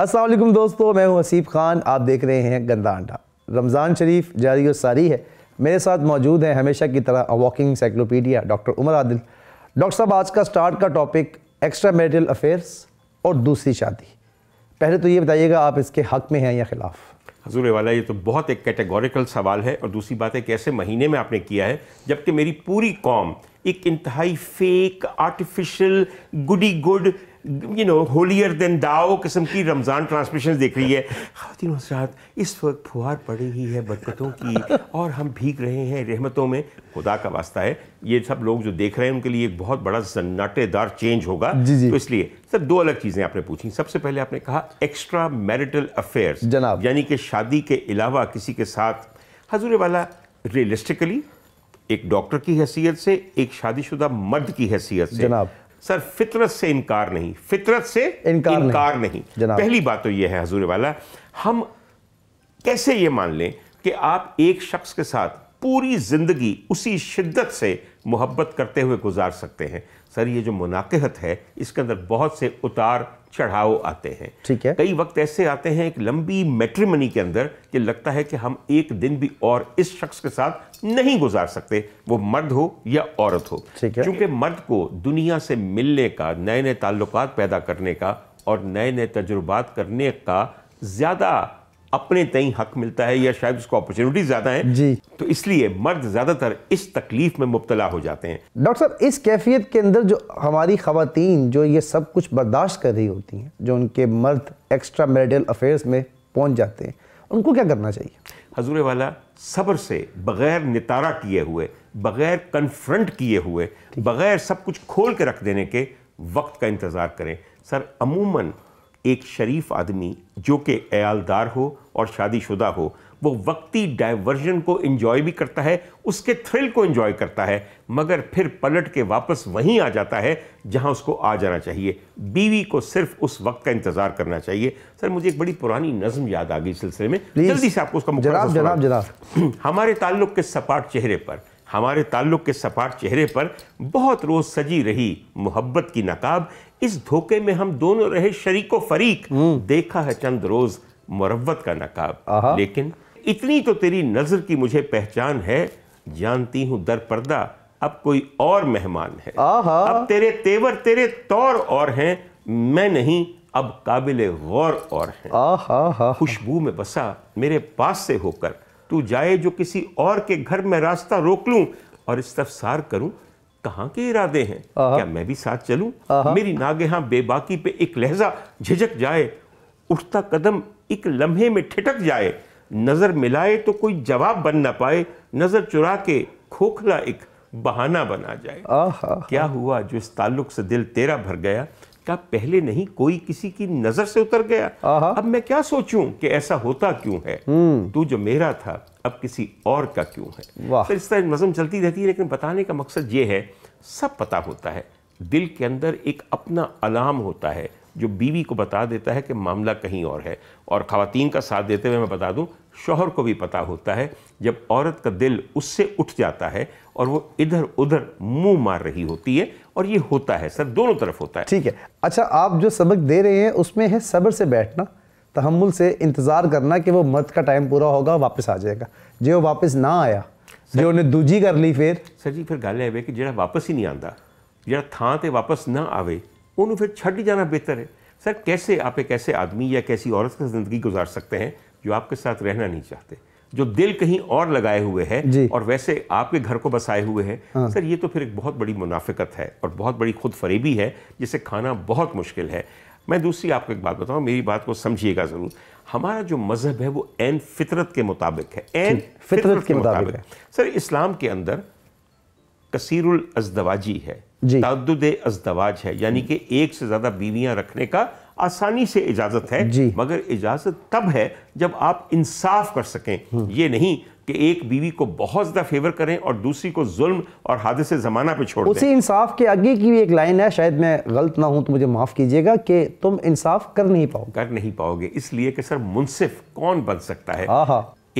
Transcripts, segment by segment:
असलम दोस्तों मैं हूँ वसीफ़ खान आप देख रहे हैं गंदा अंडा रमज़ान शरीफ जारी और सारी है मेरे साथ मौजूद हैं हमेशा की तरह walking cyclopedia doctor Umar Adil doctor साहब आज का स्टार्ट का टॉपिक एक्स्ट्रा मेरिटल अफेयर्स और दूसरी शादी पहले तो ये बताइएगा आप इसके हक में हैं या खिलाफ हजूर वाला ये तो बहुत एक कैटेगोरिकल सवाल है और दूसरी बात है ऐसे महीने में आपने किया है जबकि मेरी पूरी कौम एक इंतहाई fake artificial goody good you know holier than thou किस्म की रमज़ान ट्रांसमिशन देख रही है खातिन हजरात इस वक्त फुहार पड़ रही है बरकतों की और हम भीग रहे हैं रहमतों में खुदा का वास्ता है ये सब लोग जो देख रहे हैं उनके लिए एक बहुत बड़ा सन्नाटेदार चेंज होगा जी जी। तो इसलिए सर दो अलग चीज़ें आपने पूछी सबसे पहले आपने कहा एक्स्ट्रा मैरिटल अफेयर्स जनाब यानी कि शादी के अलावा किसी के साथ हजूर वाला रियलिस्टिकली एक डॉक्टर की हैसियत से एक शादीशुदा मर्द की हैसियत से जनाब सर फितरत से इनकार नहीं फितरत से इनकार, इनकार नहीं, नहीं। पहली बात तो यह है हजूर वाला हम कैसे ये मान लें कि आप एक शख्स के साथ पूरी ज़िंदगी उसी शिद्दत से मोहब्बत करते हुए गुजार सकते हैं सर ये जो मुनाकहत है इसके अंदर बहुत से उतार चढ़ाव आते हैं ठीक है कई वक्त ऐसे आते हैं एक लंबी मेट्रीमनी के अंदर कि लगता है कि हम एक दिन भी और इस शख्स के साथ नहीं गुजार सकते वो मर्द हो या औरत हो ठीक है क्योंकि मर्द को दुनिया से मिलने का नए नए ताल्लुक पैदा करने का और नए नए तजुर्बात करने का ज़्यादा अपने तई हक मिलता है या शायद उसको अपॉर्चुनिटी ज्यादा है जी तो इसलिए मर्द ज्यादातर इस तकलीफ में मुबतला हो जाते हैं डॉक्टर साहब इस कैफियत के अंदर जो हमारी खातन जो ये सब कुछ बर्दाश्त कर रही होती हैं जो उनके मर्द एक्स्ट्रा मेरिटल अफेयर्स में पहुंच जाते हैं उनको क्या करना चाहिए हजूर वाला सब्र से बगैर नितारा किए हुए बगैर कन्फ्रंट किए हुए बगैर सब कुछ खोल के रख देने के वक्त का इंतज़ार करें सर अमूमन एक शरीफ आदमी जो कि अयालदार हो और शादीशुदा हो वो वक्ती डाइवर्जन को इन्जॉय भी करता है उसके थ्रिल को इन्जॉय करता है मगर फिर पलट के वापस वहीं आ जाता है जहां उसको आ जाना चाहिए बीवी को सिर्फ उस वक्त का इंतज़ार करना चाहिए सर मुझे एक बड़ी पुरानी नज़म याद आ गई सिलसिले में जल्दी से आपको उसका जनाब जनाब जनाब हमारे ताल्लुक़ के सपाट चेहरे पर हमारे ताल्लुक़ के सपाट चेहरे पर बहुत रोज़ सजी रही मोहब्बत की नकाब इस धोखे में हम दोनों रहे शरीको फरीक हम्म। देखा है चंद रोज मुरवत का नकाब लेकिन इतनी तो तेरी नजर की मुझे पहचान है जानती हूं दर पर्दा अब कोई और मेहमान है अब तेरे तेवर तेरे तौर और हैं मैं नहीं अब काबिल गौर और हैं खुशबू में बसा मेरे पास से होकर तू जाए जो किसी और के घर में रास्ता रोक लूं और इस्तफसार करूं कहाँ के इरादे हैं क्या मैं भी साथ चलूं मेरी नागे हाँ बेबाकी पे एक लहजा झिझक जाए उठता कदम एक लम्हे में ठिटक जाए नज़र मिलाए तो कोई जवाब बन ना पाए नज़र चुरा के खोखला एक बहाना बना जाए क्या हुआ जो इस ताल्लुक से दिल तेरा भर गया क्या पहले नहीं कोई किसी की नज़र से उतर गया अब मैं क्या सोचूं कि ऐसा होता क्यों है हम्म। तू जो मेरा था अब किसी और का क्यों है फिर इस तरह नज़म चलती रहती है लेकिन बताने का मकसद ये है सब पता होता है दिल के अंदर एक अपना अलाम होता है जो बीवी को बता देता है कि मामला कहीं और है और ख़वातीन का साथ देते हुए मैं बता दूं शोहर को भी पता होता है जब औरत का दिल उससे उठ जाता है और वो इधर उधर मुंह मार रही होती है और ये होता है सर दोनों तरफ होता है ठीक है अच्छा आप जो सबक दे रहे हैं उसमें है सब्र से बैठना तहमुल से इंतज़ार करना कि वो मर्द का टाइम पूरा होगा वापस आ जाएगा जो वापस ना आया जो ਉਹਨੇ ਦੂਜੀ ਕਰ ਲਈ ਫਿਰ ਸਰ ਜੀ ਫਿਰ ਗੱਲ कि जो वापस ही नहीं आता ਆਂਦਾ थान पर वापस ना आए उन्होंने फिर ਫਿਰ ही जाना बेहतर है सर कैसे आप एक ऐसे आदमी या कैसी औरत की ज़िंदगी गुजार सकते हैं जो आपके साथ रहना नहीं चाहते जो दिल कहीं और लगाए हुए है और वैसे आपके घर को बसाए हुए हैं हाँ। सर ये तो फिर एक बहुत बड़ी मुनाफिकत है और बहुत बड़ी खुद फरेबी है जिसे खाना बहुत मुश्किल है मैं दूसरी आपको एक बात बताऊँ मेरी बात को समझिएगा ज़रूर हमारा जो मज़हब है वो एन फितरत के मुताबिक है एन फितरत, फितरत के मुताबिक है सर इस्लाम के अंदर कसीरुल अजदवाजी है तद अजदवाज है यानी कि एक से ज़्यादा बीवियां रखने का आसानी से इजाज़त है मगर इजाज़त तब है जब आप इंसाफ कर सकें ये नहीं कि एक बीवी को बहुत ज़्यादा फेवर करें और दूसरी को जुल्म और हादसे ज़माना पे छोड़ उसी इंसाफ के आगे की भी एक लाइन है शायद मैं गलत ना हूँ तो मुझे माफ़ कीजिएगा कि तुम इंसाफ कर नहीं पाओगे कर नहीं पाओगे इसलिए कि सर मुनसिफ कौन बन सकता है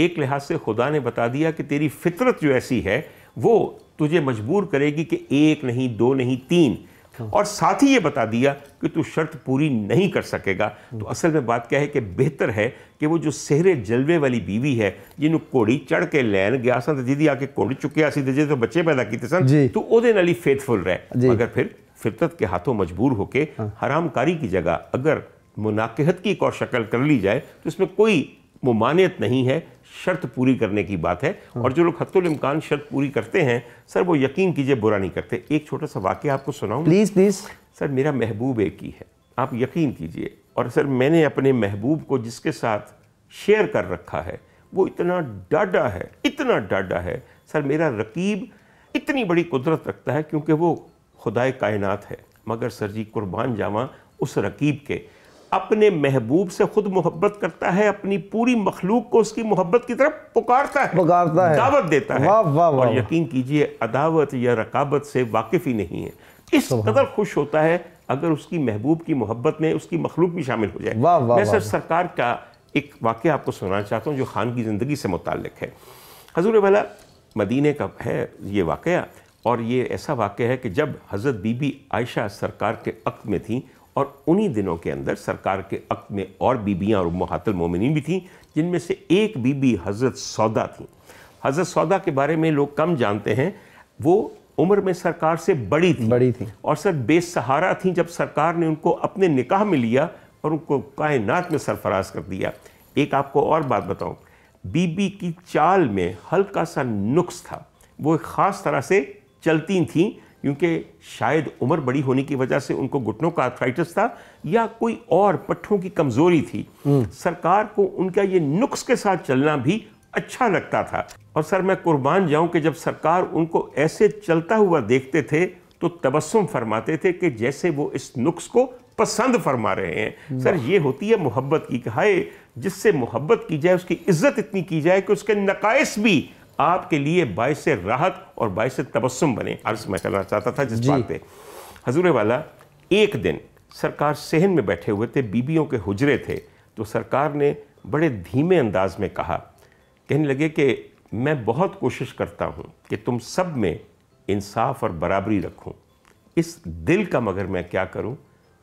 एक लिहाज से खुदा ने बता दिया कि तेरी फितरत जो ऐसी है वो तुझे मजबूर करेगी कि एक नहीं दो नहीं तीन हाँ। और साथ ही ये बता दिया कि तू शर्त पूरी नहीं कर सकेगा हम्म। तो असल में बात क्या है कि बेहतर है कि वो जो सेहरे जलवे वाली बीवी है जिन्हों घोड़ी चढ़ के लैन गया सन तो जिदी आके घोड़ी चुकिया सी जे तो बच्चे पैदा किए सन तो ਉਹਦੇ ਨਾਲ ਹੀ ਫੇਥਫੁਲ ਰਹਿ ਮਗਰ ਫਿਰ ਫਿਤਰਤ ਕੇ ਹੱਥੋਂ ਮਜਬੂਰ ਹੋ ਕੇ ਹਰਾਮਕਾਰੀ ਕੀ ਜਗ੍ਹਾ मुनाकहत की एक और शक्ल कर ली जाए तो इसमें कोई वो मानियत नहीं है शर्त पूरी करने की बात है और जो लोग हतुल इम्कान शर्त पूरी करते हैं सर वो यकीन कीजिए बुरा नहीं करते एक छोटा सा वाक्य आपको सुनाऊँ प्लीज़ प्लीज़ सर मेरा महबूब एक ही है आप यकीन कीजिए और सर मैंने अपने महबूब को जिसके साथ शेयर कर रखा है वो इतना डाडा है इतना डाडा है सर मेरा रकीब इतनी बड़ी कुदरत रखता है क्योंकि वो खुदाए कायनात है मगर सर जी कुर्बान जावा उस रकीब के अपने महबूब से खुद मोहब्बत करता है अपनी पूरी मखलूक को उसकी मोहब्बत की तरफ पुकारता है पुकारता है दावत देता है वाँ वाँ वाँ और यकीन कीजिए अदावत या रकाबत से वाकिफ ही नहीं है इस कदर खुश होता है अगर उसकी महबूब की मोहब्बत में उसकी मखलूक भी शामिल हो जाए मैं सर सरकार का एक वाक्य आपको सुनाना चाहता हूँ जो खान की ज़िंदगी से मुतक है हजूर भला मदीने का है ये वाक़ और ये ऐसा वाक़ है कि जब हज़रत बीबी आयशा सरकार के अक्त में थी और उन्हीं दिनों के अंदर सरकार के अक्त में और बीबियाँ और महातल मोमिन भी थीं जिनमें से एक बीबी हज़रत सौदा थी हज़रत सौदा के बारे में लोग कम जानते हैं वो उम्र में सरकार से बड़ी थी बड़ी थी और सर बेसहारा थी जब सरकार ने उनको अपने निकाह में लिया और उनको कायनात में सरफराज कर दिया एक आपको और बात बताऊं बीबी की चाल में हल्का सा नुक्स था वो एक ख़ास तरह से चलती थीं क्योंकि शायद उम्र बड़ी होने की वजह से उनको घुटनों का आर्थराइटिस था या कोई और पट्ठों की कमज़ोरी थी हम्म। सरकार को उनका ये नुक्स के साथ चलना भी अच्छा लगता था और सर मैं कुर्बान जाऊं कि जब सरकार उनको ऐसे चलता हुआ देखते थे तो तबस्सुम फरमाते थे कि जैसे वो इस नुक्स को पसंद फरमा रहे हैं सर ये होती है मोहब्बत की हाय जिससे मोहब्बत की जाए उसकी इज्जत इतनी की जाए कि उसके नकायस भी आपके लिए बायस राहत और बायस तबस्म बने अर्ज मैं करना चाहता था जिस बात पे हजूर वाला एक दिन सरकार सहन में बैठे हुए थे बीबियों के हुजरे थे तो सरकार ने बड़े धीमे अंदाज में कहा कहने लगे कि मैं बहुत कोशिश करता हूँ कि तुम सब में इंसाफ और बराबरी रखूँ इस दिल का मगर मैं क्या करूँ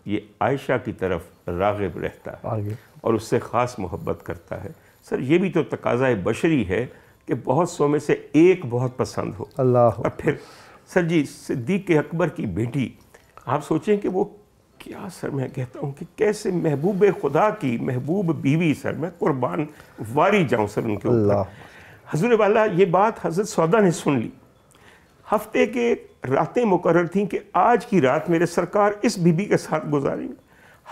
ये आयशा की तरफ रागब रहता है और उससे ख़ास मोहब्बत करता है सर ये भी तो तकाजा बशरी है कि बहुत सौ में से एक बहुत पसंद हो अल्लाह और फिर सर जी सिद्दीक के अकबर की बेटी आप सोचें कि वो क्या सर मैं कहता हूँ कि कैसे महबूब खुदा की महबूब बीवी सर मैं कुर्बान वारी जाऊँ सर उनके अल्लाह हजूर वाला ये बात हजरत सौदा ने सुन ली हफ्ते के रातें मुकर थीं कि आज की रात मेरे सरकार इस बीबी के साथ गुजारेंगे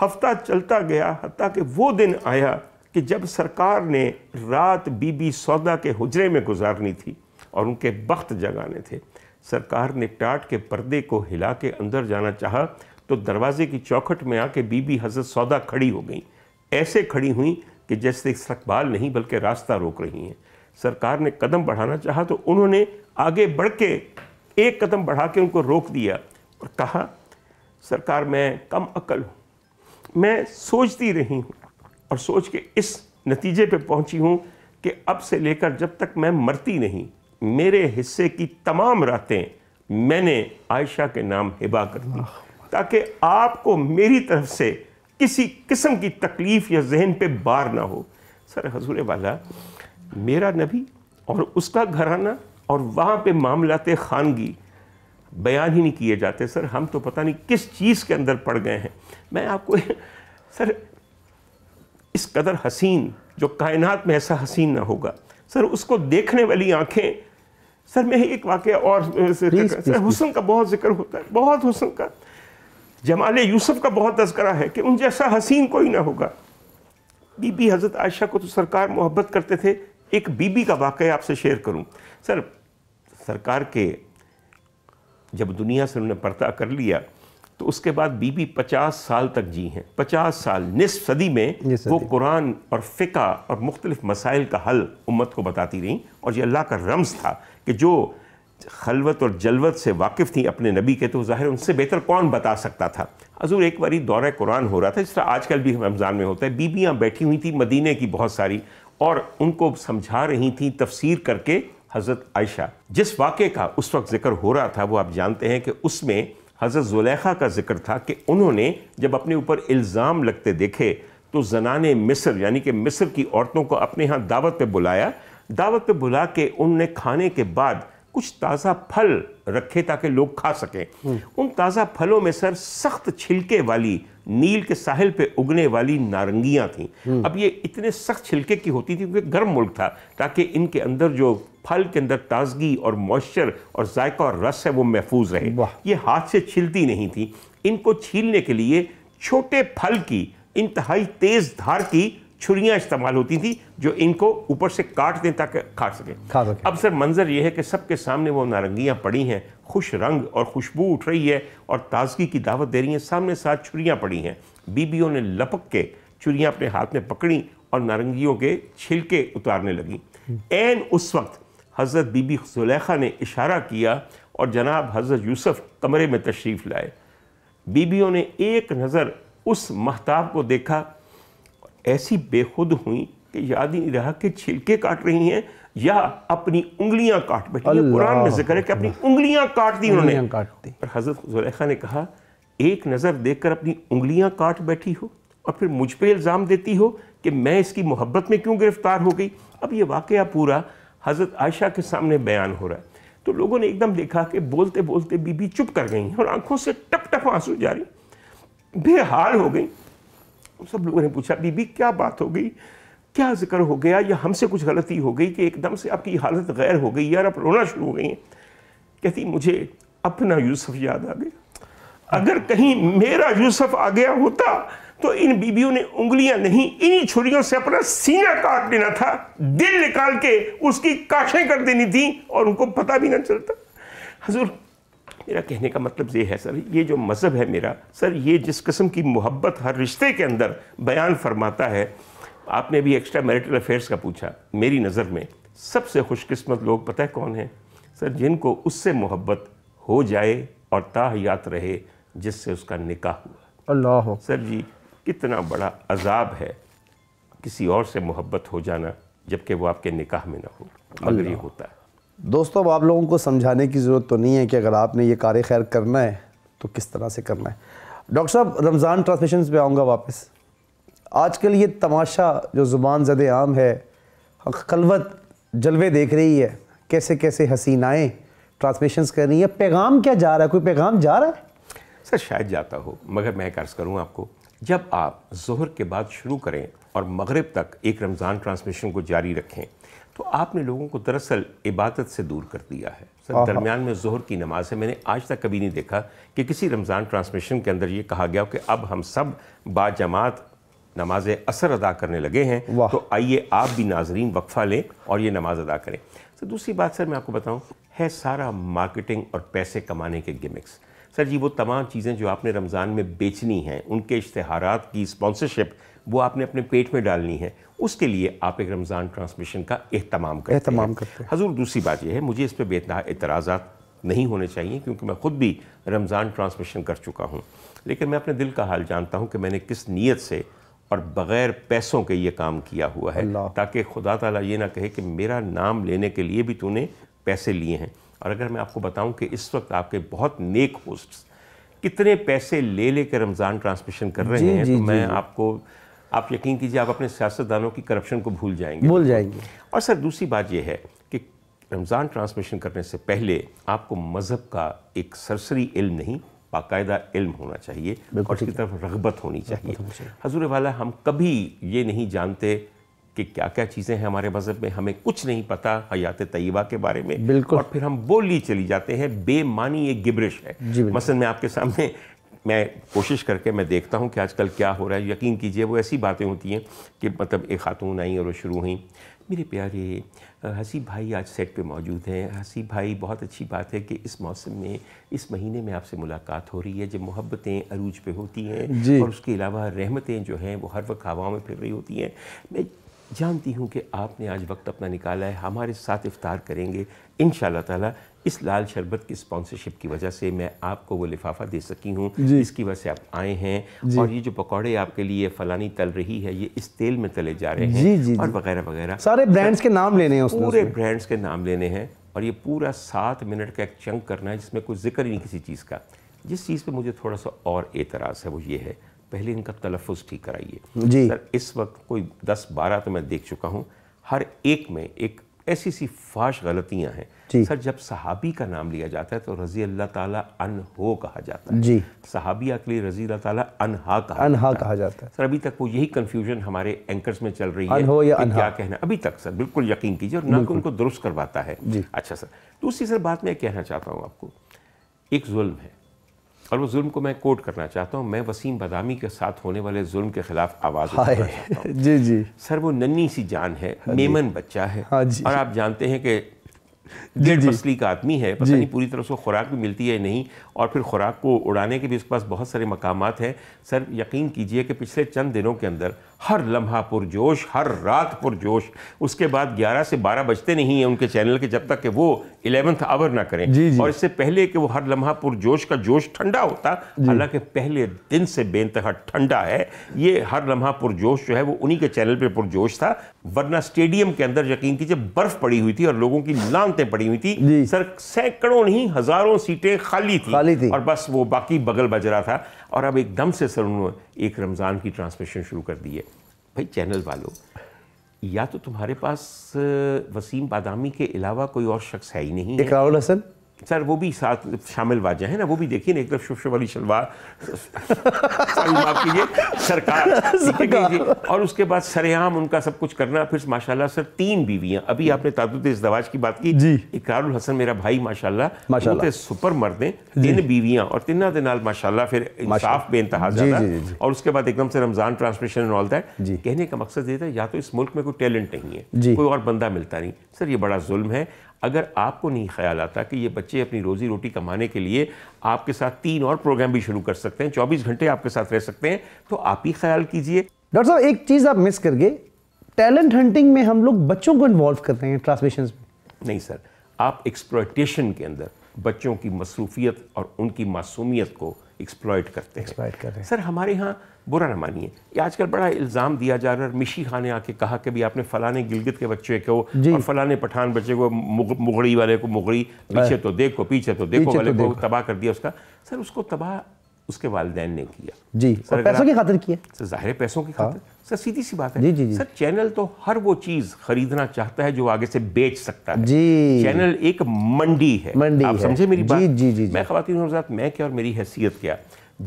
हफ्ता चलता गया हती कि वो दिन आया कि जब सरकार ने रात बीबी सौदा के हुजरे में गुजारनी थी और उनके वक्त जगाने थे सरकार ने टाट के पर्दे को हिला के अंदर जाना चाहा तो दरवाजे की चौखट में आके बीबी हजरत सौदा खड़ी हो गई ऐसे खड़ी हुई कि जैसे इस्तकबाल नहीं बल्कि रास्ता रोक रही हैं सरकार ने कदम बढ़ाना चाहा तो उन्होंने आगे बढ़ के एक कदम बढ़ा के उनको रोक दिया और कहा सरकार मैं कम अकल हूँ मैं सोचती रही हूँ और सोच के इस नतीजे पे पहुंची हूं कि अब से लेकर जब तक मैं मरती नहीं मेरे हिस्से की तमाम रातें मैंने आयशा के नाम हिबा कर दी ताकि आपको मेरी तरफ से किसी किस्म की तकलीफ़ या जहन पे बार ना हो सर हजूर वाला मेरा नबी और उसका घराना और वहाँ पे मामलाते खानगी बयान ही नहीं किए जाते सर हम तो पता नहीं किस चीज़ के अंदर पड़ गए हैं मैं आपको सर इस कदर हसीन जो कायनात में ऐसा हसीन ना होगा सर उसको देखने वाली आंखें सर मैं एक वाक्य और हुसन का बहुत जिक्र होता है बहुत हुसन का जमाल यूसुफ का बहुत तस्करा है कि उन जैसा हसीन कोई ना होगा बीबी हज़रत आयशा को तो सरकार मोहब्बत करते थे एक बीबी का वाक़ आपसे शेयर करूं सर सरकार के जब दुनिया से उन्होंने पर्दा कर लिया तो उसके बाद बीबी पचास साल तक जी हैं पचास साल निसफ सदी में वो कुरान और फ़िका और मुख्तलिफ मसाइल का हल उम्मत को बताती रहीं और ये अल्लाह का रम्स था कि जो खलवत और जलवत से वाकिफ़ थी अपने नबी के तो ज़ाहिर उनसे बेहतर कौन बता सकता था हजूर एक बारी दौरे कुरान हो रहा था जिस तरह आजकल भी रमज़ान में होता है बीबियाँ बैठी हुई थी मदीने की बहुत सारी और उनको समझा रही थी तफसीर करके हज़रत आयशा जिस वाक़े का उस वक्त जिक्र हो रहा था वो आप जानते हैं कि उसमें हज़रत जुलेखा का जिक्र था कि उन्होंने जब अपने ऊपर इल्ज़ाम लगते देखे तो जनान मिस्र यानी कि मिस्र की औरतों को अपने यहाँ दावत पर बुलाया दावत पर बुला के उनने खाने के बाद कुछ ताज़ा फल रखे ताकि लोग खा सकें उन ताज़ा फलों में सर सख्त छिलके वाली नील के साहिल पे उगने वाली नारंगियाँ थीं हम्म। अब ये इतने सख्त छिलके की होती थी क्योंकि गर्म मुल्क था ताकि इनके अंदर जो फल के अंदर ताजगी और मॉइस्चर और जायका और रस है वो महफूज रहे ये हाथ से छिलती नहीं थी इनको छीलने के लिए छोटे फल की इंतहाई तेज़ धार की छुरियाँ इस्तेमाल होती थी जो इनको ऊपर से काट दें ताकि खा सकें खा सकें अब सर मंजर यह है कि सबके सामने वो नारंगियाँ पड़ी हैं खुश रंग और खुशबू उठ रही है और ताजगी की दावत दे रही हैं सामने साथ छुरियाँ पड़ी हैं बीबियों ने लपक के छुरियाँ अपने हाथ में पकड़ी और नारंगियों के छिलके उतारने लगी एन उस वक्त हज़रत बीबी सुलेखा ने इशारा किया और जनाब हज़रत यूसुफ कमरे में तशरीफ़ लाए बीबियों ने एक नज़र उस महताब को देखा ऐसी बेखुद हुई कि याद ही नहीं रहा कि छिलके काट रही हैं या अपनी उंगलियां काट बैठी कुरान में जिक्र है कि अपनी उंगलियां काट दी उन्होंने हजरत जुलेखा ने कहा एक नज़र देखकर अपनी उंगलियां काट बैठी हो और फिर मुझ पर इल्ज़ाम देती हो कि मैं इसकी मोहब्बत में क्यों गिरफ्तार हो गई अब ये वाक़ पूरा हज़रत आयशा के सामने बयान हो रहा है तो लोगों ने एकदम देखा कि बोलते बोलते बीबी चुप कर गई और आंखों से टप टप आंसू जारी बेहाल हो गई उन सब लोगों ने पूछा बीबी क्या बात हो गई क्या जिक्र हो गया या हमसे कुछ गलती हो गई कि एकदम से आपकी हालत गैर हो गई यार आप रोना शुरू हो गई कहती मुझे अपना यूसुफ याद आ गया अगर कहीं मेरा यूसुफ आ गया होता तो इन बीबियों ने उंगलियां नहीं इन्हीं छुरियों से अपना सीना काट देना था दिल निकाल के उसकी काशें कर देनी थी और उनको पता भी ना चलता हजूर मेरा कहने का मतलब ये है सर ये जो मज़हब है मेरा सर ये जिस किस्म की मोहब्बत हर रिश्ते के अंदर बयान फरमाता है आपने भी एक्स्ट्रा मैरिटल अफेयर्स का पूछा मेरी नज़र में सबसे खुशकस्मत लोग पता है कौन है सर जिनको उससे मोहब्बत हो जाए और ताहयात रहे जिससे उसका निकाह हुआ अल्लाह सर जी कितना बड़ा अजाब है किसी और से मोहब्बत हो जाना जबकि वो आपके निकाह में ना हो मगर ये होता है दोस्तों अब आप लोगों को समझाने की ज़रूरत तो नहीं है कि अगर आपने ये कार्य खैर करना है तो किस तरह से करना है डॉक्टर साहब रमज़ान ट्रांसमिशन पे आऊँगा वापस आजकल ये तमाशा जो ज़ुबान जद आम है खलवत जलवे देख रही है कैसे कैसे हसीनाएँ ट्रांसमिशन कर रही हैं पैगाम क्या जा रहा है कोई पैगाम जा रहा है सर शायद जाता हो मगर मैं कर्ज करूँ आपको जब आप जहर के बाद शुरू करें और मगरब तक एक रमज़ान ट्रांसमिशन को जारी रखें तो आपने लोगों को दरअसल इबादत से दूर कर दिया है सर दरमियान में जहर की नमाज है मैंने आज तक कभी नहीं देखा कि किसी रमज़ान ट्रांसमिशन के अंदर ये कहा गया कि अब हम सब बाजमात नमाज असर अदा करने लगे हैं तो आइए आप भी नाजरीन वक्फ़ा लें और ये नमाज अदा करें सर तो दूसरी बात सर मैं आपको बताऊँ है सारा मार्केटिंग और पैसे कमाने के गिमिक्स सर जी वो तमाम चीज़ें जो आपने रमज़ान में बेचनी हैं उनके इश्तहार की स्पॉन्सरशिप वो आपने अपने पेट में डालनी है उसके लिए आप एक रमज़ान ट्रांसमिशन का अहतमाम करते एहतमाम हजूर दूसरी बात यह है मुझे इस पर बेतहा एतराज़ा नहीं होने चाहिए क्योंकि मैं ख़ुद भी रमज़ान ट्रांसमिशन कर चुका हूँ लेकिन मैं अपने दिल का हाल जानता हूँ कि मैंने किस नीयत से और बग़ैर पैसों के ये काम किया हुआ है ताकि खुदा ताला ये ना कहे कि मेरा नाम लेने के लिए भी तूने पैसे लिए हैं और अगर मैं आपको बताऊं कि इस वक्त आपके बहुत नेक होस्ट्स कितने पैसे ले लेकर रमज़ान ट्रांसमिशन कर रहे जी, हैं जी, तो मैं जी, आपको आप यकीन कीजिए आप अपने सियासतदानों की करप्शन को भूल जाएंगे भूल जाएंगे और सर दूसरी बात यह है कि रमज़ान ट्रांसमिशन करने से पहले आपको मज़हब का एक सरसरी इल्म नहीं बाकायदा इल्म होना चाहिए और उसकी तरफ रगबत होनी चाहिए हजूर वाला हम कभी ये नहीं जानते कि क्या क्या चीज़ें हैं हमारे मज़हब में हमें कुछ नहीं पता हयात तयबा के बारे में बिल्कुल और फिर हम बोली चली जाते हैं बेमानी ये गिबरिश है मसलन मैं आपके सामने मैं कोशिश करके मैं देखता हूँ कि आजकल क्या हो रहा है यकीन कीजिए वो ऐसी बातें होती हैं कि मतलब एक खातून आई और वो शुरू हुई मेरे प्यारे हसीब भाई आज सेट पे मौजूद हैं हसीब भाई बहुत अच्छी बात है कि इस मौसम में इस महीने में आपसे मुलाकात हो रही है जब मोहब्बतें अरूज पे होती हैं और उसके अलावा रहमतें जो हैं वो हर वक्त हवाओं में फिर रही होती हैं मैं जानती हूँ कि आपने आज वक्त अपना निकाला है हमारे साथ इफ्तार करेंगे इन ताला इस लाल शरबत की स्पॉन्सरशिप की वजह से मैं आपको वो लिफाफा दे सकी हूँ इसकी वजह से आप आए हैं और ये जो पकौड़े आपके लिए फलानी तल रही है ये इस तेल में तले जा रहे हैं जी, जी, और वगैरह वगैरह सारे ब्रांड्स के नाम लेने हैं पूरे ब्रांड्स के नाम लेने हैं और ये पूरा सात मिनट का एक चंक करना है जिसमें कोई जिक्र ही नहीं किसी चीज़ का जिस चीज़ पर मुझे थोड़ा सा और एतराज़ है वो ये है पहले इनका तलफ़ ठीक कराइए सर इस वक्त कोई दस बारह तो मैं देख चुका हूँ हर एक में एक ऐसी सी फाश गलतियां हैं सर जब सहाबी का नाम लिया जाता है तो रजी अल्लाह ताला अन हो कहा जाता है जी सहाबिया के लिए रजी अल्लाह ताला अनहा कहा अनहा कहा जाता है सर अभी तक वो यही कंफ्यूजन हमारे एंकर्स में चल रही है अनहो या अनहा क्या कहना अभी तक सर बिल्कुल यकीन कीजिए और ना उनको दुरुस्त करवाता है अच्छा सर दूसरी सर बात मैं कहना चाहता हूँ आपको एक जुल्म है और वो जुल्म को मैं कोट करना चाहता हूँ मैं वसीम बदामी के साथ होने वाले जुल्म के खिलाफ आवाज़ उठाना जी जी सर वो नन्ही सी जान है हाँ मेमन बच्चा है हाँ और आप जानते हैं कि मछली का आदमी है पता नहीं पूरी तरह से खुराक भी मिलती है नहीं और फिर खुराक को उड़ाने के भी उसके पास बहुत सारे मकाम हैं सर यकीन कीजिए कि पिछले चंद दिनों के अंदर हर लम्हा पुरजोश हर रात पुरजोश उसके बाद 11 से 12 बजते नहीं हैं उनके चैनल के जब तक कि वो इलेवंथ आवर ना करें जी जी। और इससे पहले कि वो हर लम्हा पुरजोश का जोश ठंडा होता हालांकि पहले दिन से बेनतहा ठंडा है ये हर लम्हा पुरजोश जो है वो उन्हीं के चैनल पर पुरजोश था वरना स्टेडियम के अंदर यकीन कीजिए बर्फ पड़ी हुई थी और लोगों की लानतें पड़ी हुई थी सर सैकड़ों नहीं हजारों सीटें खाली थी और बस वो बाकी बगल बज रहा था और अब एकदम से सर उन्होंने एक रमज़ान की ट्रांसमिशन शुरू कर दी है भाई चैनल वालों या तो तुम्हारे पास वसीम बादामी के अलावा कोई और शख्स है ही नहीं इकराउल हसन सर वो भी साथ शामिल वाजह है ना वो भी देखिए ना एक तरफ शुभ शुभ वाली शलवार कीजिए सरकार, और उसके बाद सरेआम उनका सब कुछ करना फिर माशाल्लाह सर तीन बीवियां अभी आपने तादुद दवाज की बात की जी इकरारुल हसन मेरा भाई माशाल्लाह माशा सुपर मर्दे तीन बीवियां और तिना दिनाल माशाला फिर इंसाफ बे इंतहा और उसके बाद एकदम से रमजान ट्रांसमिशन ऑल दैट कहने का मकसद ये था या तो इस मुल्क में कोई टैलेंट नहीं है कोई और बंदा मिलता नहीं सर ये बड़ा जुल्म है अगर आपको नहीं ख्याल आता कि ये बच्चे अपनी रोज़ी रोटी कमाने के लिए आपके साथ तीन और प्रोग्राम भी शुरू कर सकते हैं चौबीस घंटे आपके साथ रह सकते हैं तो आप ही ख्याल कीजिए डॉक्टर साहब एक चीज़ आप मिस कर गए टैलेंट हंटिंग में हम लोग बच्चों को इन्वॉल्व करते हैं ट्रांसमिशन में नहीं सर आप एक्सप्लोटेशन के अंदर बच्चों की मसरूफियत और उनकी मासूमियत को एक्सप्लॉयट करते हैं कर सर हमारे यहाँ बुरा ना मानिए ये आजकल बड़ा इल्ज़ाम दिया जा रहा है मिशी खान ने आके कहा कि भी आपने फलाने गिलगित के बच्चे को और फलाने पठान बच्चे को मुगड़ी वाले को मुगड़ी पीछे तो देखो पीछे तो देखो वाले तो को तबाह कर दिया उसका सर उसको तबाह उसके वालदेन ने किया जी सर पैसों की खातिर किया सर जाहिर पैसों की खातिर सर सीधी सी बात है जी जी जी सर चैनल तो हर वो चीज खरीदना चाहता है जो आगे से बेच सकता है जी चैनल एक मंडी है मंडी आप समझे मेरी बात जी जी जी मैं खातिन मैं क्या और मेरी हैसियत क्या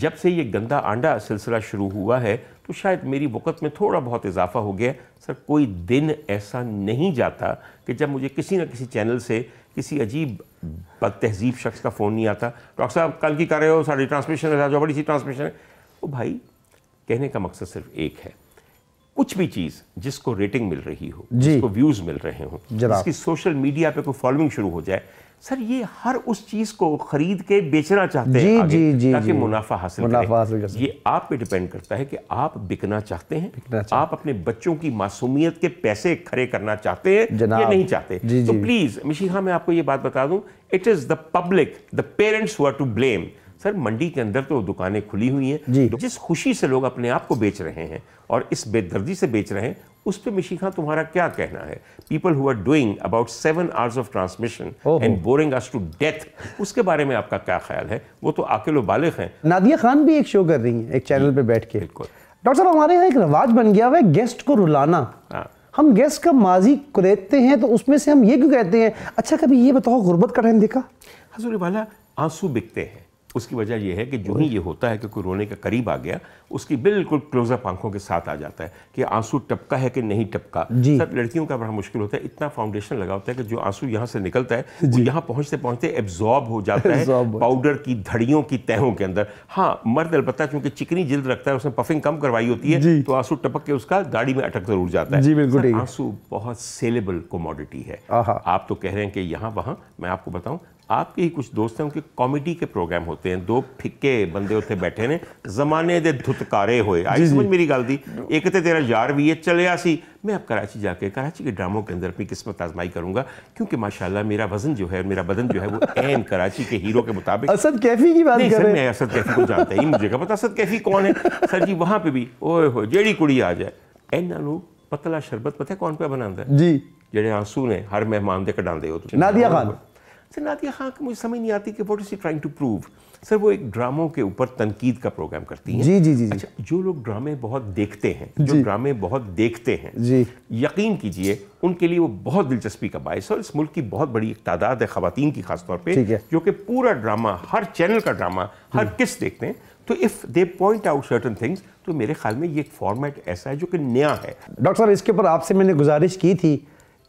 जब से ये गंदा आंडा सिलसिला शुरू हुआ है तो शायद मेरी वक़्त में थोड़ा बहुत इजाफा हो गया सर कोई दिन ऐसा नहीं जाता कि जब मुझे किसी न किसी चैनल से किसी अजीब बद तहजीब शख्स का फ़ोन नहीं आता डॉक्टर साहब कल की कर रहे हो सारी ट्रांसमिशन है जो बड़ी सी ट्रांसमिशन है वो भाई कहने का मकसद सिर्फ एक है कुछ भी चीज जिसको रेटिंग मिल रही हो जिसको व्यूज मिल रहे हो जिसकी सोशल मीडिया पे कोई फॉलोइंग शुरू हो जाए सर ये हर उस चीज को खरीद के बेचना चाहते जी, हैं जी, जी, ताकि जी, मुनाफा हासिल मुनाफा हासिल कर ये आप पे डिपेंड करता है कि आप बिकना चाहते हैं बिकना चाहते आप अपने बच्चों की मासूमियत के पैसे खड़े करना चाहते हैं या नहीं चाहते जी, तो प्लीज हाँ मैं आपको ये बात बता दूं it is the public the parents who are to blame sir मंडी के अंदर तो दुकानें खुली हुई हैं तो जिस खुशी से लोग अपने आप को बेच रहे हैं और इस बेदर्दी से बेच रहे हैं उस पर खां तुम्हारा क्या कहना है people who are doing about seven hours of transmission and boring us to death उसके बारे में आपका क्या ख्याल है वो तो आकिल बालिग हैं नादिया खान भी एक शो कर रही हैं एक चैनल पे बैठ के बिल्कुल डॉक्टर साहब हमारे यहाँ एक रवाज बन गया हुआ है गेस्ट को रुलाना हाँ। हम गेस्ट का माजी कुरेदते हैं तो उसमें से हम ये क्यों कहते हैं अच्छा कभी ये बताओ गुर्बत का टाइम देखा हजूर वाला आंसू बिकते हैं उसकी वजह यह है कि जो ही ये होता है कि कोई रोने के करीब आ गया उसकी बिल्कुल क्लोजअप आंखों के साथ आ जाता है कि आंसू टपका है कि नहीं टपका सब लड़कियों का बड़ा मुश्किल होता है इतना फाउंडेशन लगा होता है कि जो आंसू यहाँ से निकलता है वो यहाँ पहुँचते पहुँचते एब्जॉर्ब हो जाता है पाउडर की धड़ियों की तहों के अंदर हाँ मर्द अलबत्ता चूंकि चिकनी जिल्द रखता है उसमें पफिंग कम करवाई होती है तो आंसू टपक के उसका दाढ़ी में अटक जरूर जाता है आंसू बहुत सेलेबल कमोडिटी है आप तो कह रहे हैं कि यहाँ वहाँ मैं आपको बताऊँ आपके ही कुछ दोस्त हैं उनके कॉमेडी के प्रोग्राम होते हैं दो फिक्के बंदे उत्थे बैठे ने जमाने दे धुतकारे हुए आई समझ मेरी गल दी एक तो तेरा यार भी है चलिया सी मैं अब कराची जाके कराची के ड्रामों के अंदर अपनी किस्मत आजमाई करूंगा क्योंकि माशाल्लाह मेरा वजन जो है मेरा बदन जो है वो एन कराची के हीरो के मुताबिक असद कैफी की बात नहीं सर मैं असद कैफी को जानता ही मुझे पता असद कैफी कौन है सर जी वहाँ पे भी ओए हो जेड़ी कुड़ी आ जाए इन्हों पतला शरबत पता कौन पे बनाता है जी ਜਿਹੜੇ आंसू ने हर मेहमान ਦੇ कटाते हो ਤੁਸੀਂ ਨਾਦੀਆ ਖਾਨ सर नादिया खान मुझे समझ नहीं आती कि what is he trying to prove sir वो एक ड्रामों के ऊपर तनकीद का प्रोग्राम करती हैं जी जी जी अच्छा जो लोग ड्रामे बहुत देखते हैं जो ड्रामे बहुत देखते हैं जी यकीन कीजिए उनके लिए वो बहुत दिलचस्पी का बायस और इस मुल्क की बहुत बड़ी एक तादाद है खातन की खासतौर पर जो कि पूरा ड्रामा हर चैनल का ड्रामा हर हम्म। किस देखते हैं तो if they point out certain things तो मेरे ख्याल में ये एक फॉर्मेट ऐसा है जो कि नया है डॉक्टर साहब इसके ऊपर आपसे मैंने गुजारिश की थी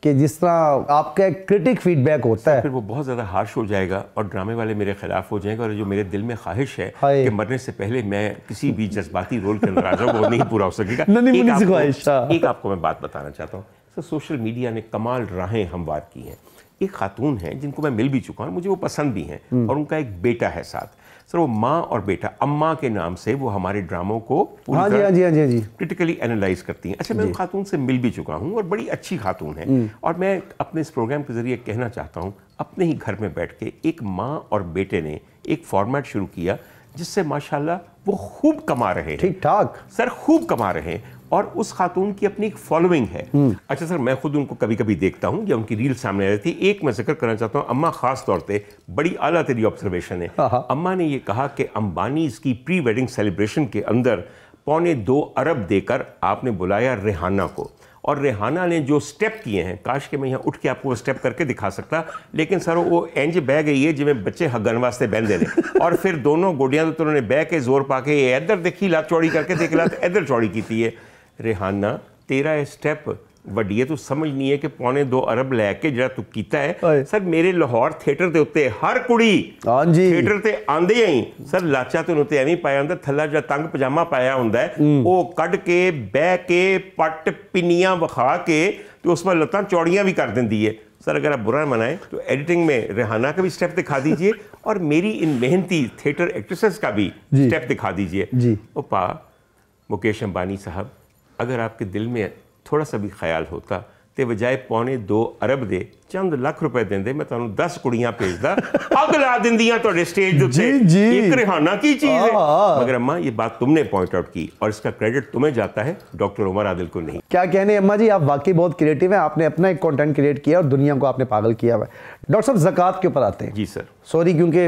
कि जिस तरह आपका क्रिटिक फीडबैक होता है फिर वो बहुत ज़्यादा हार्श हो जाएगा और ड्रामे वाले मेरे खिलाफ हो जाएंगे और जो मेरे दिल में ख्वाहिश है कि मरने से पहले मैं किसी भी जज्बाती रोल के अंदर वो नहीं पूरा हो सकेगा एक, आपको, हाँ। एक आपको मैं बात बताना चाहता हूँ सर सोशल मीडिया ने कमाल राहें हमवार की हैं एक खातून है जिनको मैं मिल भी चुका हूँ मुझे वो पसंद भी हैं हम्म। और उनका एक बेटा है साथ सर तो वो माँ और बेटा अम्मा के नाम से वो हमारे ड्रामों को हाँ, हाँ जी, हाँ जी, हाँ जी, जी। क्रिटिकली एनालाइज करती हैं अच्छा मैं खातून से मिल भी चुका हूँ और बड़ी अच्छी खातून है हम्म। और मैं अपने इस प्रोग्राम के जरिए कहना चाहता हूँ अपने ही घर में बैठ के एक माँ और बेटे ने एक फॉर्मेट शुरू किया जिससे माशाल्लाह वो खूब कमा रहे हैं ठीक ठाक सर खूब कमा रहे हैं और उस खातून की अपनी एक फॉलोइंग है हम्म। अच्छा सर मैं खुद उनको कभी कभी देखता हूँ या उनकी रील सामने आ जाती है एक मैं जिक्र करना चाहता हूँ अम्मा खास तौर पर बड़ी अला तेरी ऑब्जर्वेशन है हाँ, हाँ। अम्मा ने यह कहा कि अम्बानी इसकी प्री वेडिंग सेलिब्रेशन के अंदर पौने दो अरब देकर आपने बुलाया रेहाना को और रेहाना ने जो स्टेप किए हैं काश के मैं यहाँ उठ के आपको वो स्टेप करके दिखा सकता लेकिन सर वो एंज बह गई है जिमें बच्चे हगन वास्ते बहन दे और फिर दोनों गोडियाँ तो उन्होंने बह के जोर पा के इधर देखी लात चौड़ी करके देखी लात तो इधर चौड़ी की थी है ਰਿਹਾਨਾ ਤੇਰਾ ਇਹ ਸਟੈਪ ਵੱਡੀ ਹੈ ਤੂੰ ਸਮਝ ਨਹੀਂ ਹੈ ਕਿ ਪੌਣੇ 2 ਅਰਬ ਲੈ ਕੇ ਜਿਹੜਾ ਤੂੰ ਕੀਤਾ ਹੈ ਸਰ ਮੇਰੇ ਲਾਹੌਰ ਥੀਏਟਰ ਦੇ ਉੱਤੇ ਹਰ ਕੁੜੀ ਹਾਂਜੀ ਥੀਏਟਰ ਤੇ ਆਂਦੇ ਆਈ ਸਰ ਲਾਚਾ ਤੈਨੂੰ ਤੇ ਐਵੇਂ ਪਾਇਆ ਹੁੰਦਾ ਥੱਲਾ ਜਿਹੜਾ ਤੰਗ ਪਜਾਮਾ ਪਾਇਆ ਹੁੰਦਾ ਉਹ ਕੱਢ ਕੇ ਬਹਿ ਕੇ ਪੱਟ ਪਿੰਨੀਆਂ ਵਿਖਾ ਕੇ ਤੇ ਉਸ ਪਰ ਲੱਤਾਂ ਚੌੜੀਆਂ ਵੀ ਕਰ ਦਿੰਦੀ ਹੈ ਸਰ ਅਗਰ ਆ ਬੁਰਾ ਮਨਾਏ ਤਾਂ ਐਡੀਟਿੰਗ ਮੇ ਰਿਹਾਨਾ ਕਾ ਵੀ ਸਟੈਪ ਦਿਖਾ ਦਿਜੀਏ ਔਰ ਮੇਰੀ ਇਨ ਮਿਹਨਤੀ ਥੀਏਟਰ ਐਕਟ੍ਰੈਸਸ ਕਾ ਵੀ ਸਟੈਪ ਦਿਖਾ ਦਿਜੀਏ ਜੀ ਉਪਾ ਮੁਕੇਸ਼ ਅੰਬਾਨੀ ਸਾਹਿਬ अगर आपके दिल में थोड़ा सा भी ख्याल होता तो बजाय पौने दो अरब दे चंद लख रुपए ਦਿੰਦੇ ਮੈਂ ਤੁਹਾਨੂੰ 10 ਕੁੜੀਆਂ ਭੇਜਦਾ ਅੱਗ ਲਾ ਦਿੰਦੀਆਂ ਤੁਹਾਡੇ ਸਟੇਜ ਦੇ ਉੱਤੇ ਜੀ ਜੀ है मगर अम्मा ये बात तुमने पॉइंट आउट की और इसका क्रेडिट तुम्हें जाता है डॉक्टर उमर आदिल को नहीं क्या कहने अम्मा जी आप वाकई बहुत क्रिएटिव हैं आपने अपना एक कॉन्टेंट क्रिएट किया और दुनिया को आपने पागल किया हुआ डॉक्टर साहब जक़ात के ऊपर आते हैं जी सर सॉरी क्योंकि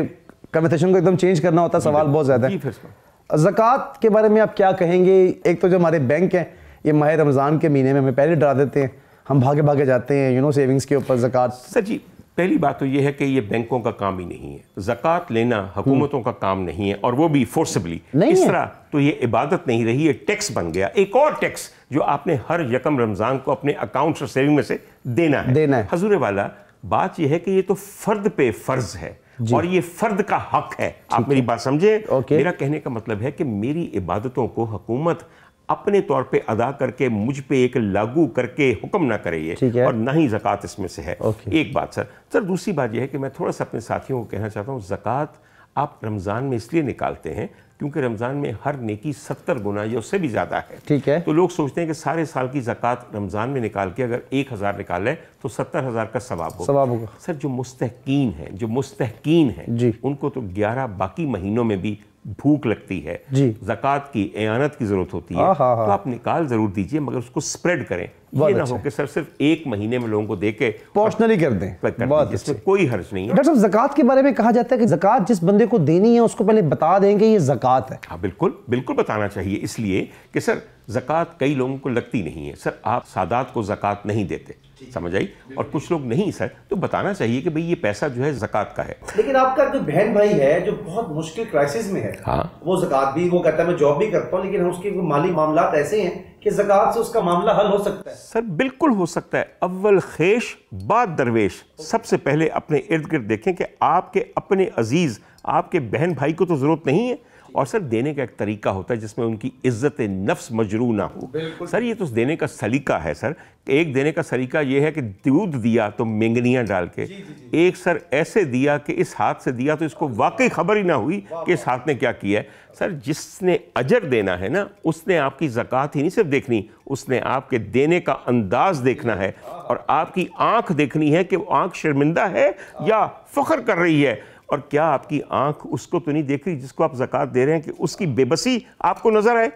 कन्वर्सेशन को एकदम चेंज करना होता है सवाल बहुत ज़्यादा है ज़क़़त के बारे में आप क्या कहेंगे एक तो जो हमारे बैंक हैं ये माह रमज़ान के महीने में हमें पहले डरा देते हैं हम भागे भागे जाते हैं यू नो सेविंग्स के ऊपर जक़ात सर जी पहली बात तो ये है कि ये बैंकों का काम ही नहीं है जक़ात लेना हुकूमतों का काम नहीं है और वो भी फोर्सबली इस तरह तो ये इबादत नहीं रही ये टैक्स बन गया एक और टैक्स जो आपने हर यकम रमज़ान को अपने अकाउंट्स और सेविंग में से देना है देना है हजूर वाला बात यह है कि ये तो फ़र्द पे फ़र्ज़ है और ये फर्द का हक है आप मेरी बात समझे मेरा कहने का मतलब है कि मेरी इबादतों को हुकूमत अपने तौर पे अदा करके मुझ पे एक लागू करके हुक्म ना करे ये और ना ही ज़क़़त इसमें से है एक बात सर सर दूसरी बात यह है कि मैं थोड़ा सा अपने साथियों को कहना चाहता हूँ ज़क़़त आप रमज़ान में इसलिए निकालते हैं क्योंकि रमज़ान में हर नेकी सत्तर गुना या उससे भी ज़्यादा है ठीक है तो लोग सोचते हैं कि सारे साल की ज़क़़त रमज़ान में निकाल के अगर एक हज़ार निकाल लें तो सत्तर हज़ार का सवाब होगा सवाब होगा सर जो मुस्तकिन है जो मुस्तकिन है जी उनको तो ग्यारह बाकी महीनों में भी भूख लगती है जी जक़ात की एयानत की ज़रूरत होती है तो आप निकाल ज़रूर दीजिए मगर उसको स्प्रेड करें ये ना अच्छा हो कि सर सिर्फ एक महीने में लोगों को दे के पर्सनली कर दें बहुत इसमें कोई हर्ज नहीं है डॉक्टर साहब जक़ात के बारे में कहा जाता है कि जक़ात जिस बंदे को देनी है उसको पहले बता कि ये जक़ात है हाँ बिल्कुल बिल्कुल बताना चाहिए इसलिए कि सर जक़ात कई लोगों को लगती नहीं है सर आप सादात को जक़ात नहीं देते समझ आई और कुछ लोग नहीं सर तो बताना चाहिए कि भाई ये पैसा जो है जक़ात का है लेकिन आपका जो बहन भाई है जो बहुत मुश्किल क्राइसिस में है हाँ वो जक़ात भी वो कहता है मैं जॉब भी करता हूँ लेकिन उसके माली मामला ऐसे हैं कि जक़ात से उसका मामला हल हो सकता है सर बिल्कुल हो सकता है अव्वल खेश बाद दरवेश सबसे पहले अपने इर्द गिर्द देखें कि आपके अपने अजीज़ आपके बहन भाई को तो ज़रूरत नहीं है और सर देने का एक तरीका होता है जिसमें उनकी इज्जत नफ्स मजरू ना हो सर ये तो देने का सलीका है सर एक देने का सलीका ये है कि दूध दिया तो मेंगनियाँ डाल के जी, जी, जी। एक सर ऐसे दिया कि इस हाथ से दिया तो इसको वाकई खबर ही ना हुई कि इस हाथ ने क्या किया है सर जिसने अजर देना है ना उसने आपकी ज़क़़त ही नहीं सिर्फ देखनी उसने आपके देने का अंदाज देखना है और आपकी आंख देखनी है कि आंख शर्मिंदा है या फ़ख्र कर रही है और क्या आपकी आंख उसको तो नहीं देख रही जिसको आप जक़ात दे रहे हैं कि उसकी बेबसी आपको नज़र आए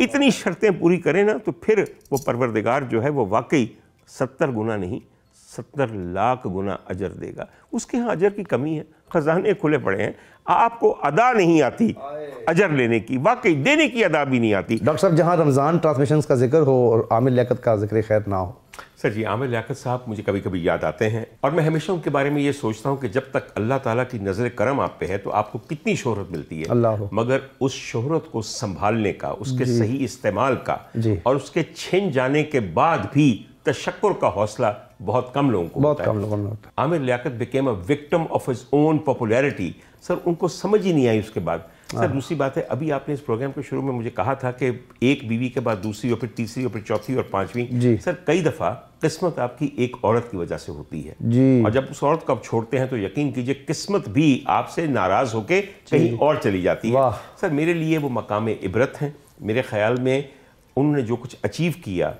इतनी शर्तें पूरी करें ना तो फिर वो परवरदिगार जो है वो वाकई सत्तर गुना नहीं सत्तर लाख गुना अजर देगा उसके यहाँ अजर की कमी है ख़जाने खुले पड़े हैं आपको अदा नहीं आती अजर लेने की वाकई देने की अदा भी नहीं आती डॉक्टर साहब जहाँ रमज़ान ट्रांसमिशन का जिक्र हो और आमिर लियाकत का जिक्र खैर ना हो सर जी आमिर लियाकत साहब मुझे कभी कभी याद आते हैं और मैं हमेशा उनके बारे में ये सोचता हूँ कि जब तक अल्लाह ताला की नज़र करम आप पे है तो आपको कितनी शोहरत मिलती है अल्लाह मगर उस शोहरत को संभालने का उसके सही इस्तेमाल का और उसके छिन जाने के बाद भी तशक्र का हौसला बहुत कम लोगों को बहुत कम लोगों Aamir Liaquat became a victim of his own popularity sir उनको समझ ही नहीं आई उसके बाद सर हाँ। दूसरी बात है अभी आपने इस प्रोग्राम के शुरू में मुझे कहा था कि एक बीवी के बाद दूसरी और फिर तीसरी और फिर चौथी और पांचवी सर कई दफ़ा किस्मत आपकी एक औरत की वजह से होती है जी और जब उस औरत को आप छोड़ते हैं तो यकीन कीजिए किस्मत भी आपसे नाराज़ होकर कहीं और चली जाती है सर मेरे लिए वो मकाम इबरत हैं मेरे ख्याल में उन्होंने जो कुछ अचीव किया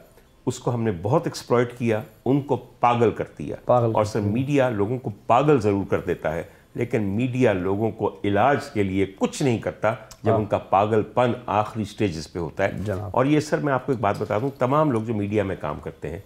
उसको हमने बहुत एक्सप्लॉयट किया उनको पागल कर दिया पागल और सर मीडिया लोगों को पागल ज़रूर कर देता है लेकिन मीडिया लोगों को इलाज के लिए कुछ नहीं करता जब हाँ। उनका पागलपन आखिरी स्टेजेस पे होता है और ये सर मैं आपको एक बात बता दूं तमाम लोग जो मीडिया में काम करते हैं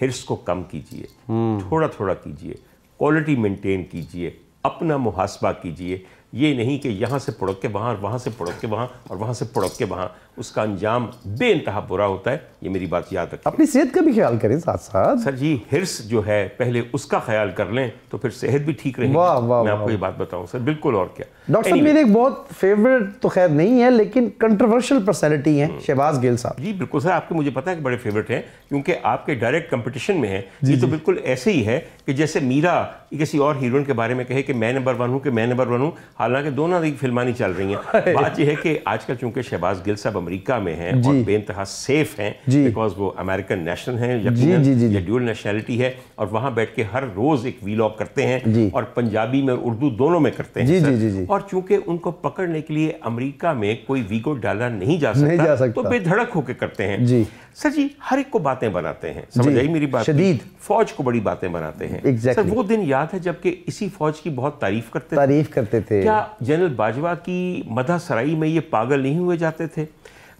हिर्स को कम कीजिए हम्म। थोड़ा थोड़ा कीजिए क्वालिटी मेंटेन कीजिए अपना मुहासबा कीजिए ये नहीं कि यहाँ से पड़क के वहाँ वहाँ से पड़क के वहाँ और वहाँ से पड़क के वहाँ उसका अंजाम इंतहा बुरा होता है ये मेरी बात याद रखें अपनी सेहत का भी ख्याल करें साथ साथ सर जी हिरस जो है पहले उसका ख्याल कर लें तो फिर सेहत भी ठीक रहेगी वाह वाह मैं आपको ये बात बताऊं सर बिल्कुल और क्या डॉक्टर साहब मेरे एक बहुत फेवरेट तो खैर नहीं है लेकिन कंट्रोवर्शियल पर्सनैलिटी है शहबाज गिल साहब जी बिल्कुल सर आपके मुझे पता है कि बड़े फेवरेट हैं क्योंकि आपके डायरेक्ट कंपटीशन में है ये तो बिल्कुल ऐसे ही है कि जैसे मीरा किसी और हीरोइन के बारे में कहे कि मैं नंबर वन हूँ कि मैं नंबर वन हूँ हालांकि दोनों फिल्मानी चल रही हैं बात यह है कि आजकल चूंकि शहबाज गिल साहब अमेरिका में हैं और बेानतहा सेफ हैं बिकॉज वो अमेरिकन नेशनल हैं या ड्यूल नेशनैलिटी है और वहाँ बैठ के हर रोज़ एक वीलॉग करते हैं और पंजाबी में और उर्दू दोनों में करते हैं जी, जी, जी, जी। और चूंकि उनको पकड़ने के लिए अमेरिका में कोई वीगो डाला नहीं जा सकता, नहीं जा सकता। तो बेधड़क होकर करते हैं जी सर जी हर एक को बातें बनाते हैं समझ आई मेरी बात शदीद फौज को बड़ी बातें बनाते हैं exactly. सर वो दिन याद है जबकि इसी फौज की बहुत तारीफ करते तारीफ करते थे क्या जनरल बाजवा की मदा सराई में ये पागल नहीं हुए जाते थे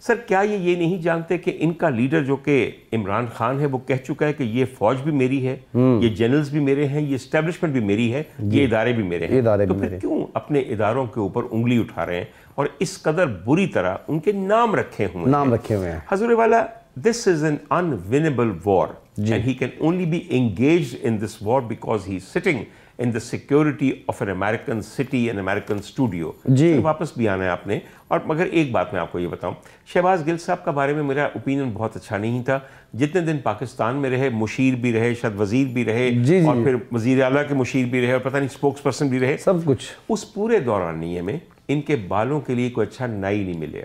सर क्या ये ये नहीं जानते कि इनका लीडर जो कि इमरान खान है वो कह चुका है कि ये फौज भी मेरी है हम्म। ये जनरल्स भी मेरे हैं ये स्टेब्लिशमेंट भी मेरी है ये इदारे भी मेरे हैं इदारे तो फिर क्यों अपने इदारों के ऊपर उंगली उठा रहे हैं और इस कदर बुरी तरह उनके नाम रखे हुए नाम रखे हुए हैं हजूर वाला this is an unwinnable war and he can only be engage in this war because he sitting in the security of an American city an American studio जी वापस भी आना है आपने और मगर एक बात मैं आपको ये बताऊं शहबाज गिल साहब का बारे में मेरा ओपिनियन बहुत अच्छा नहीं था जितने दिन पाकिस्तान में रहे मुशीर भी रहे शायद वजीर भी रहे जी, जी, और फिर वजीर अला के मुशीर भी रहे और पता नहीं स्पोक्स पर्सन भी रहे सब कुछ उस पूरे दौरान में इनके बालों के लिए कोई अच्छा नाई नहीं मिले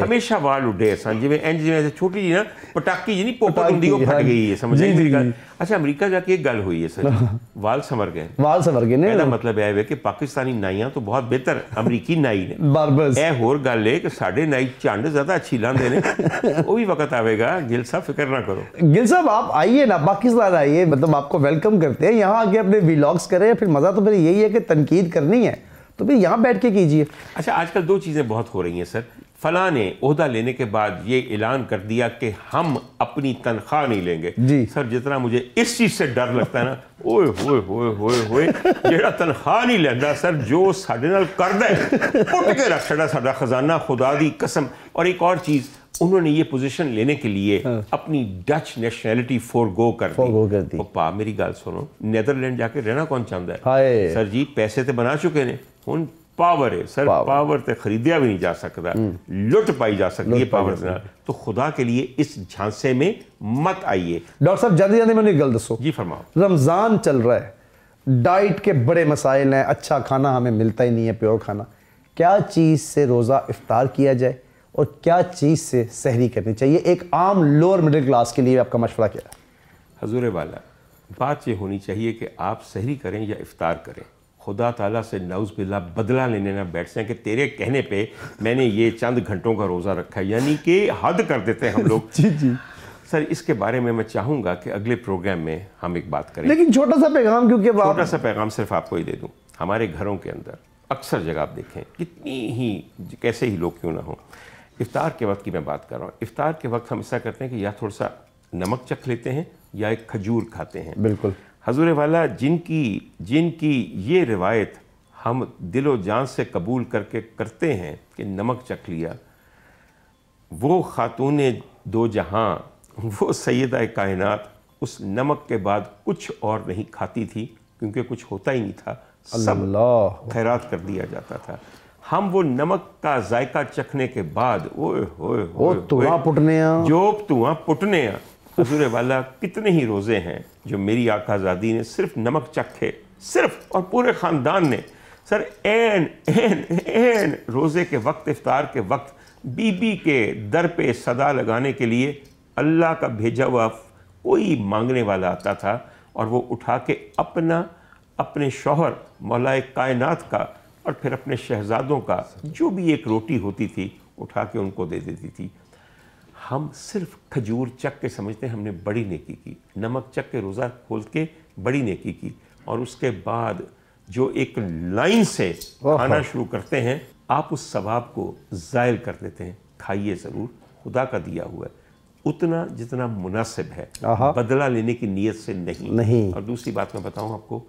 हमेशा बाल उठे जिम्मे जिमें एंज जिमें छोटी जी ना पटाकी जी नहीं पोपा कुंडी को फट हाँ। गई है समझ अमेरिका अच्छा अमेरिका जाके एक गल हुई है सर हाँ। वाल संवर गए वाल संवर गए मेरा मतलब यह है कि पाकिस्तानी नाइया तो बहुत बेहतर अमरीकी नाई ने बारबस ए होर गल है कि साढ़े नाई झंड ज्यादा अच्छी लाते हैं वो भी वक्त आएगा गिल साहब फिक्र ना करो गिल साहब आप आइए ना पाकिस्तान आइए मतलब आपको वेलकम करते हैं यहाँ आके अपने व्लॉग्स करें फिर मजा तो फिर यही है कि तनकीद करनी है तो भाई यहाँ बैठ के कीजिए अच्छा आजकल दो चीज़ें बहुत हो रही हैं सर फला ने उहदा लेने के बाद ये ऐलान कर दिया कि हम अपनी तनख्वाह नहीं लेंगे जी सर जितना मुझे इस चीज़ से डर लगता है ना ओए होए होए होए होए ਜਿਹੜਾ तनख्वाह नहीं ਲੈਂਦਾ सर जो ਸਾਡੇ नाल ਕਰਦਾ ਹੈ उठ के रख छड़ा ਸਾਡਾ खजाना खुदा दी कसम और एक और चीज उन्होंने ये पोजीशन लेने के लिए हाँ। अपनी डच नेशनैलिटी फोरगो कर फोरगो कर दी पा मेरी गल सुनो नेदरलैंड जाके रहना कौन चाहता है सर जी पैसे तो बना चुके ने पावर है सर पावर पावर, ਤੇ ਖਰੀਦਿਆ ਵੀ ਨਹੀਂ ਜਾ ਸਕਦਾ ਲੁੱਟ ਪਾਈ ਜਾ ਸਕਦੀ ਹੈ ਪਾਵਰ ਨਾਲ तो खुदा के लिए इस झांसे में मत आइए डॉक्टर साहब जल्दी जल्दी मैंने गलत गल दसो जी फरमाओ रमज़ान चल रहा है डाइट के बड़े मसाइल हैं अच्छा खाना हमें मिलता ही नहीं है प्योर खाना क्या चीज़ से रोज़ा इफ्तार किया जाए और क्या चीज़ से सहरी करनी चाहिए एक आम लोअर मिडिल क्लास के लिए आपका मशवरा क्या है हजूर वाला बात ये होनी चाहिए कि आप सहरी करें या इफ्तार करें खुदा ताला से नाउज बिल्ला बदला लेने ना बैठ हैं कि तेरे कहने पे मैंने ये चंद घंटों का रोज़ा रखा है यानी कि हद कर देते हैं हम लोग जी जी सर इसके बारे में मैं चाहूँगा कि अगले प्रोग्राम में हम एक बात करें लेकिन छोटा सा पैगाम क्योंकि छोटा सा पैगाम सिर्फ आपको ही दे दूँ हमारे घरों के अंदर अक्सर जगह आप देखें कितनी ही कैसे ही लोग क्यों ना हों इफ़ार के वक्त की मैं बात कर रहा हूँ इफ़ार के वक्त हम ऐसा करते हैं कि या थोड़ा सा नमक चख लेते हैं या एक खजूर खाते हैं बिल्कुल हजूर वाला जिनकी जिनकी ये रिवायत हम दिलो जान से कबूल करके करते हैं कि नमक चख लिया वो ख़ातून दो जहाँ वो सैद कायनात उस नमक के बाद कुछ और नहीं खाती थी क्योंकि कुछ होता ही नहीं था सब खैरात कर दिया जाता था हम वो नमक का जायका चखने के बाद ओए ओ, ओ, ओ, ओ जो तुआ पुटने हजूर वाला कितने ही रोज़े हैं जो मेरी आकाजादी ने सिर्फ नमक चखे सिर्फ और पूरे ख़ानदान ने सर एन एन एन रोज़े के वक्त इफ्तार के वक्त बीबी के दर पे सदा लगाने के लिए अल्लाह का भेजा हुआ कोई मांगने वाला आता था और वो उठा के अपना अपने शोहर मौलाए कायनात का और फिर अपने शहजादों का जो भी एक रोटी होती थी उठा के उनको दे देती थी हम सिर्फ खजूर चक के समझते हैं हमने बड़ी नेकी की नमक चक के रोज़ा खोल के बड़ी नेकी की और उसके बाद जो एक लाइन से खाना शुरू करते हैं आप उस सवाब को जाहिर कर देते हैं खाइए ज़रूर खुदा का दिया हुआ है उतना जितना मुनासिब है बदला लेने की नीयत से नहीं नहीं और दूसरी बात मैं बताऊँ आपको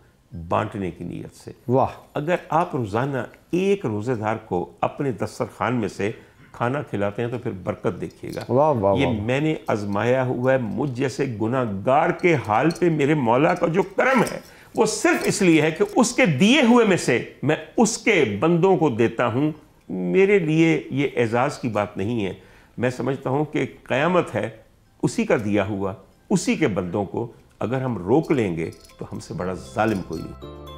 बांटने की नीयत से वाह अगर आप रोज़ाना एक रोज़ेदार को अपने दस्तरखान में से खाना खिलाते हैं तो फिर बरकत देखिएगा वाह वाह ये मैंने आजमाया हुआ है मुझ जैसे गुनागार के हाल पे मेरे मौला का जो कर्म है वो सिर्फ इसलिए है कि उसके दिए हुए में से मैं उसके बंदों को देता हूँ मेरे लिए ये एजाज़ की बात नहीं है मैं समझता हूँ कि क़यामत है उसी का दिया हुआ उसी के बंदों को अगर हम रोक लेंगे तो हमसे बड़ा ालिम कोई नहीं